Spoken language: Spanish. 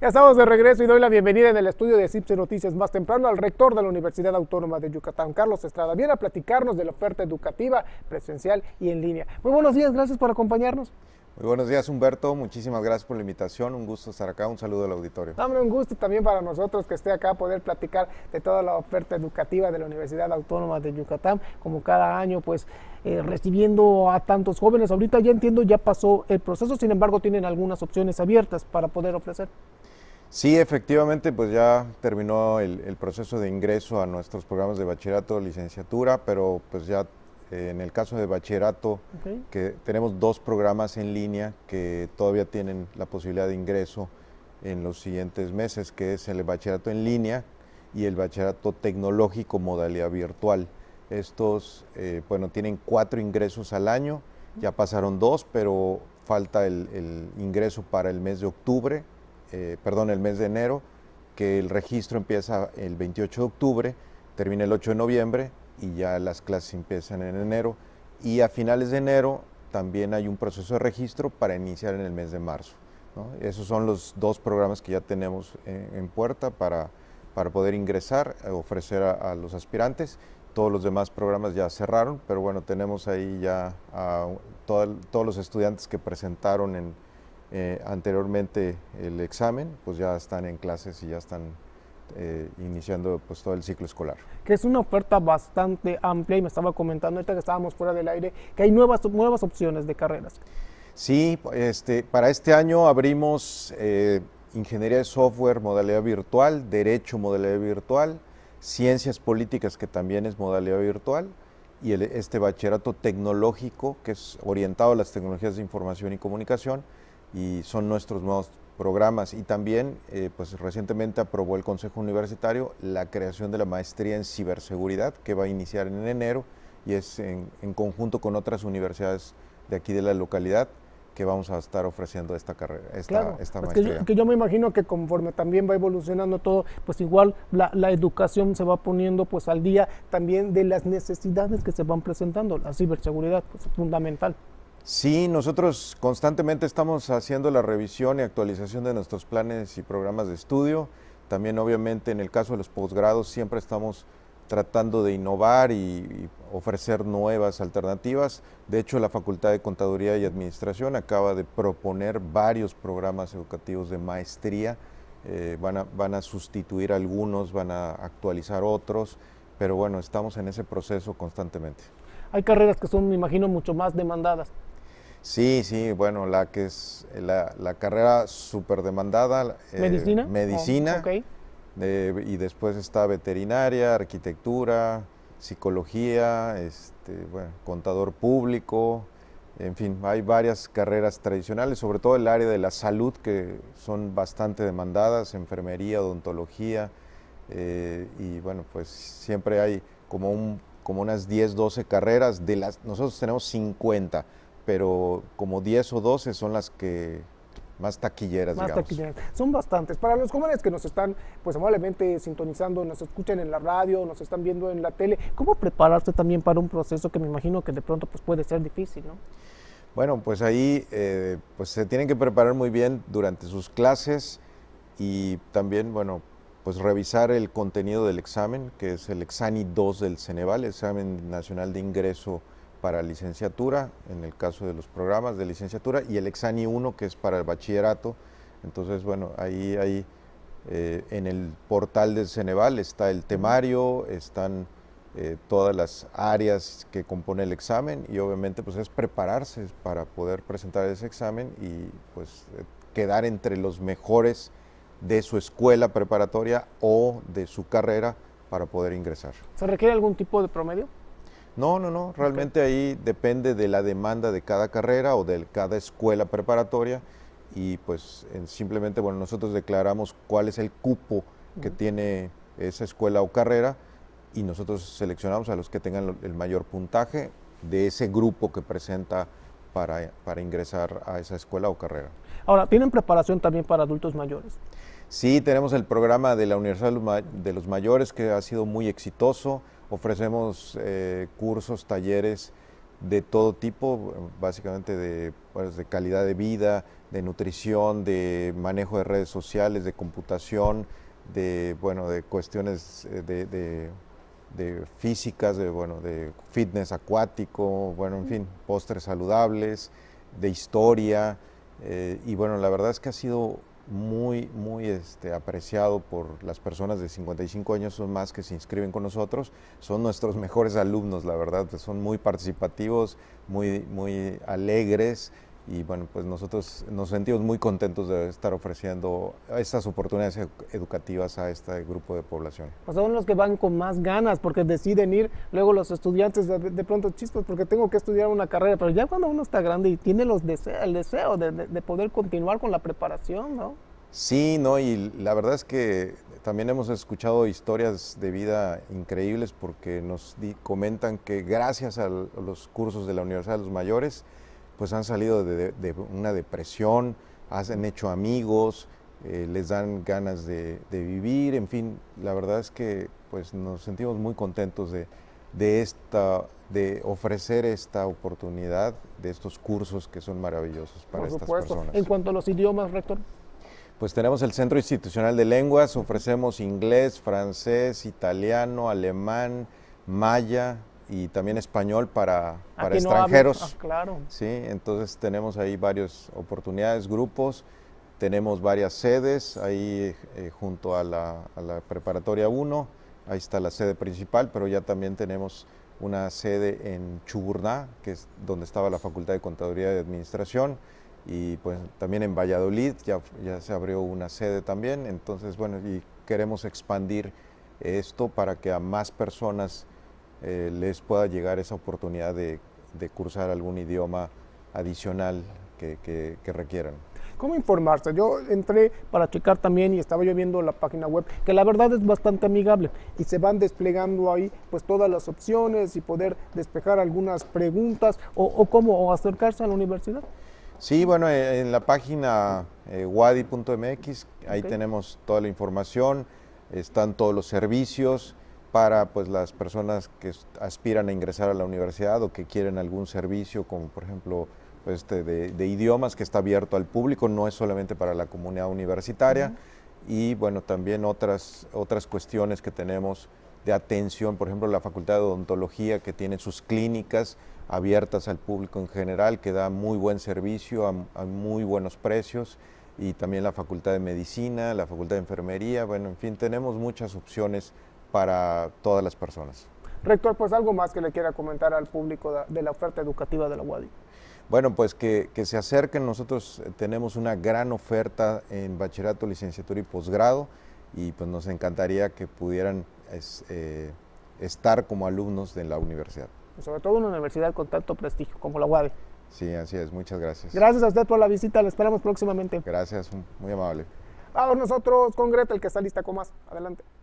Ya estamos de regreso y doy la bienvenida en el estudio de CIPSE Noticias más temprano al rector de la Universidad Autónoma de Yucatán, Carlos Estrada. Viene a platicarnos de la oferta educativa presencial y en línea. Muy buenos días, gracias por acompañarnos. Muy buenos días, Humberto. Muchísimas gracias por la invitación. Un gusto estar acá. Un saludo al auditorio. También un gusto también para nosotros que esté acá poder platicar de toda la oferta educativa de la Universidad Autónoma de Yucatán, como cada año, pues eh, recibiendo a tantos jóvenes. Ahorita ya entiendo, ya pasó el proceso, sin embargo, tienen algunas opciones abiertas para poder ofrecer. Sí, efectivamente, pues ya terminó el, el proceso de ingreso a nuestros programas de bachillerato, licenciatura, pero pues ya en el caso de bachillerato, que tenemos dos programas en línea que todavía tienen la posibilidad de ingreso en los siguientes meses, que es el bachillerato en línea y el bachillerato tecnológico modalidad virtual. Estos, eh, bueno, tienen cuatro ingresos al año, ya pasaron dos, pero falta el, ingreso para el mes de octubre, eh, perdón, el mes de enero, que el registro empieza el 28 de octubre, termina el 8 de noviembre y ya las clases empiezan en enero. Y a finales de enero también hay un proceso de registro para iniciar en el mes de marzo. Esos son los dos programas que ya tenemos eh, en, puerta para, para poder ingresar, eh, ofrecer a, los aspirantes. Todos los demás programas ya cerraron, pero bueno, tenemos ahí ya a todos los estudiantes que presentaron eh, anteriormente el examen, pues ya están en clases y ya están eh, iniciando pues, todo el ciclo escolar. Que es una oferta bastante amplia y me estaba comentando ahorita que estábamos fuera del aire que hay nuevas, nuevas opciones de carreras. Sí, este, para este año abrimos eh, ingeniería de software, modalidad virtual, derecho, modalidad virtual, ciencias políticas, que también es modalidad virtual, y el, este bachillerato tecnológico, que es orientado a las tecnologías de información y comunicación, y son nuestros nuevos programas y también eh, pues recientemente aprobó el Consejo Universitario la creación de la maestría en ciberseguridad que va a iniciar en enero y es en, conjunto con otras universidades de aquí de la localidad que vamos a estar ofreciendo esta carrera, esta, maestría. que, yo, me imagino que conforme también va evolucionando todo, pues igual la, educación se va poniendo pues al día también de las necesidades que se van presentando. La ciberseguridad pues, es fundamental. Sí, nosotros constantemente estamos haciendo la revisión y actualización de nuestros planes y programas de estudio. También obviamente en el caso de los posgrados siempre estamos tratando de innovar y, ofrecer nuevas alternativas. De hecho, la Facultad de Contaduría y Administración acaba de proponer varios programas educativos de maestría. Eh, van a sustituir algunos, van a actualizar otros, pero bueno, estamos en ese proceso constantemente. Hay carreras que son, me imagino, mucho más demandadas. Sí, sí, bueno, la que es eh, la, carrera súper demandada. Eh, ¿Medicina? medicina. Oh, y después está veterinaria, arquitectura, psicología, este, bueno, contador público. En fin, hay varias carreras tradicionales, sobre todo el área de la salud, que son bastante demandadas, enfermería, odontología, eh, y bueno, pues siempre hay como, un, como unas 10, 12 carreras, de las, nosotros tenemos 50, pero como 10 o 12 son las que más taquilleras, más taquilleras. Son bastantes. Para los jóvenes que nos están, pues amablemente sintonizando, nos escuchan en la radio, nos están viendo en la tele, ¿cómo prepararte también para un proceso que me imagino que de pronto pues, puede ser difícil, no? Bueno, pues ahí eh, pues se tienen que preparar muy bien durante sus clases y también, bueno, pues revisar el contenido del examen, que es el Exani 2 del Ceneval, Examen Nacional de Ingreso para licenciatura, en el caso de los programas de licenciatura, y el Exani 1, que es para el bachillerato. Entonces, bueno, ahí ahí eh, en el portal del Ceneval está el temario, están eh, todas las áreas que compone el examen, y obviamente pues es prepararse para poder presentar ese examen y pues eh, quedar entre los mejores de su escuela preparatoria o de su carrera para poder ingresar. ¿Se requiere algún tipo de promedio? No, no, no. Realmente ahí depende de la demanda de cada carrera o de cada escuela preparatoria y pues simplemente, bueno, nosotros declaramos cuál es el cupo que tiene esa escuela o carrera y nosotros seleccionamos a los que tengan el mayor puntaje de ese grupo que presenta para ingresar a esa escuela o carrera. Ahora, ¿tienen preparación también para adultos mayores? Sí, tenemos el programa de la Universidad de los Mayores que ha sido muy exitoso Ofrecemos eh, cursos, talleres de todo tipo, básicamente pues, de, calidad de vida, de nutrición, de manejo de redes sociales, de computación, de, bueno, de cuestiones eh, de, físicas, de, bueno, de fitness acuático, bueno, en fin, postres saludables, de historia. Eh, y bueno, la verdad es que ha sido muy, muy este, apreciado por las personas de 55 años o más que se inscriben con nosotros. Son nuestros mejores alumnos, la verdad. Son muy participativos, muy, muy alegres, y bueno, pues nosotros nos sentimos muy contentos de estar ofreciendo estas oportunidades educativas a este grupo de población. Pues son los que van con más ganas porque deciden ir, luego los estudiantes de, pronto chistos porque tengo que estudiar una carrera, pero ya cuando uno está grande y tiene los el deseo de, poder continuar con la preparación, ¿no? Sí, no, y la verdad es que también hemos escuchado historias de vida increíbles porque nos comentan que gracias a los cursos de la Universidad de los Mayores, pues han salido de, una depresión, han hecho amigos, eh, les dan ganas de, vivir, en fin, la verdad es que pues nos sentimos muy contentos de, esta, de ofrecer esta oportunidad, de estos cursos que son maravillosos para estas personas. En cuanto a los idiomas, rector. Pues tenemos el Centro Institucional de Lenguas, ofrecemos inglés, francés, italiano, alemán, maya, y también español para, ah, para extranjeros. No ah, claro. Sí, entonces tenemos ahí varias oportunidades, grupos, tenemos varias sedes, ahí eh, junto a la, preparatoria 1, ahí está la sede principal, pero ya también tenemos una sede en Chuburná, que es donde estaba la Facultad de Contaduría y Administración, y pues también en Valladolid ya, ya se abrió una sede también, entonces bueno, y queremos expandir esto para que a más personas eh, les pueda llegar esa oportunidad de, cursar algún idioma adicional que, requieran. ¿Cómo informarse? Yo entré para checar también y estaba yo viendo la página web, que la verdad es bastante amigable y se van desplegando ahí pues todas las opciones y poder despejar algunas preguntas o, cómo o acercarse a la universidad. Sí, bueno, eh, en la página eh, wadi.mx, ahí tenemos toda la información, están todos los servicios, para pues, las personas que aspiran a ingresar a la universidad o que quieren algún servicio, como por ejemplo pues, este de, idiomas, que está abierto al público, no es solamente para la comunidad universitaria, y bueno, también otras, otras cuestiones que tenemos de atención, por ejemplo, la Facultad de Odontología, que tiene sus clínicas abiertas al público en general, que da muy buen servicio a muy buenos precios y también la Facultad de Medicina, la Facultad de Enfermería, bueno, en fin, tenemos muchas opciones para todas las personas. Rector, pues algo más que le quiera comentar al público de la oferta educativa de la UADI. Bueno, pues que, se acerquen, nosotros eh, tenemos una gran oferta en bachillerato, licenciatura y posgrado y pues nos encantaría que pudieran eh, estar como alumnos de la universidad. Pues, sobre todo una universidad con tanto prestigio como la UADI. Sí, así es, muchas gracias. Gracias a usted por la visita, la esperamos próximamente. Gracias, muy amable. Vamos nosotros con el que está lista con más. Adelante.